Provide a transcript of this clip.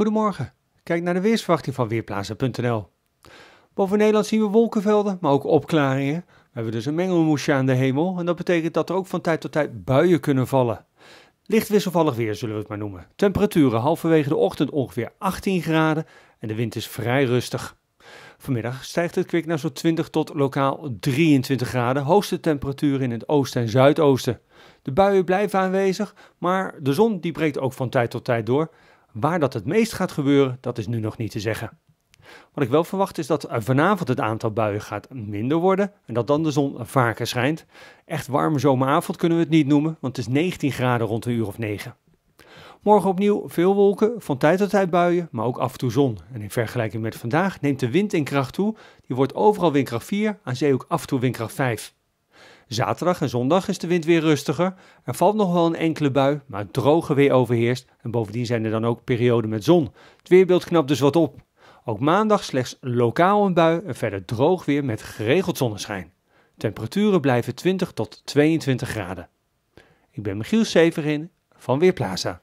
Goedemorgen. Kijk naar de weersverwachting van weerplaatsen.nl. Boven Nederland zien we wolkenvelden, maar ook opklaringen. We hebben dus een mengelmoesje aan de hemel en dat betekent dat er ook van tijd tot tijd buien kunnen vallen. Licht wisselvallig weer zullen we het maar noemen. Temperaturen halverwege de ochtend ongeveer 18 graden en de wind is vrij rustig. Vanmiddag stijgt het kwik naar zo'n 20 tot lokaal 23 graden, hoogste temperaturen in het oosten en zuidoosten. De buien blijven aanwezig, maar de zon die breekt ook van tijd tot tijd door. Waar dat het meest gaat gebeuren, dat is nu nog niet te zeggen. Wat ik wel verwacht is dat eh, vanavond het aantal buien gaat minder worden en dat dan de zon vaker schijnt. Echt warme zomeravond kunnen we het niet noemen, want het is 19 graden rond een uur of 9. Morgen opnieuw veel wolken, van tijd tot tijd buien, maar ook af en toe zon. En in vergelijking met vandaag neemt de wind in kracht toe. Die wordt overal windkracht 4, aan zee ook af en toe windkracht 5. Zaterdag en zondag is de wind weer rustiger. Er valt nog wel een enkele bui, maar droge weer overheerst. En bovendien zijn er dan ook perioden met zon. Het weerbeeld knapt dus wat op. Ook maandag slechts lokaal een bui en verder droog weer met geregeld zonneschijn. Temperaturen blijven 20 tot 22 graden. Ik ben Michiel Severin van Weerplaza.